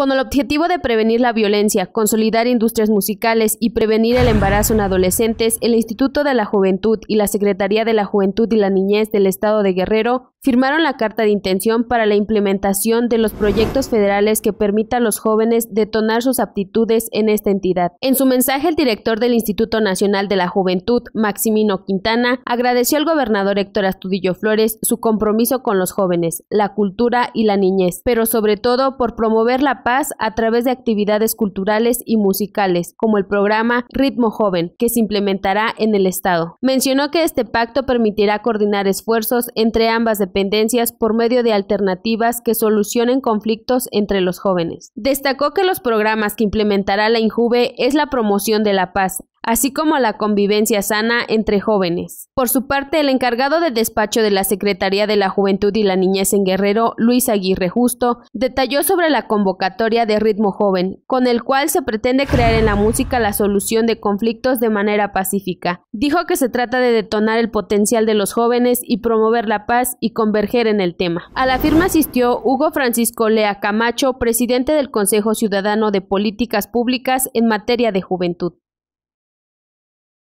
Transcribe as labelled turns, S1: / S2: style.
S1: Con el objetivo de prevenir la violencia, consolidar industrias musicales y prevenir el embarazo en adolescentes, el Instituto de la Juventud y la Secretaría de la Juventud y la Niñez del Estado de Guerrero firmaron la carta de intención para la implementación de los proyectos federales que permitan a los jóvenes detonar sus aptitudes en esta entidad. En su mensaje, el director del Instituto Nacional de la Juventud, Maximino Quintana, agradeció al gobernador Héctor Astudillo Flores su compromiso con los jóvenes, la cultura y la niñez, pero sobre todo por promover la paz a través de actividades culturales y musicales, como el programa Ritmo Joven, que se implementará en el Estado. Mencionó que este pacto permitirá coordinar esfuerzos entre ambas dependencias por medio de alternativas que solucionen conflictos entre los jóvenes. Destacó que los programas que implementará la INJUVE es la promoción de la paz, así como la convivencia sana entre jóvenes. Por su parte, el encargado de despacho de la Secretaría de la Juventud y la Niñez en Guerrero, Luis Aguirre Justo, detalló sobre la convocatoria de Ritmo Joven, con el cual se pretende crear en la música la solución de conflictos de manera pacífica. Dijo que se trata de detonar el potencial de los jóvenes y promover la paz y converger en el tema. A la firma asistió Hugo Francisco Lea Camacho, presidente del Consejo Ciudadano de Políticas Públicas en materia de juventud.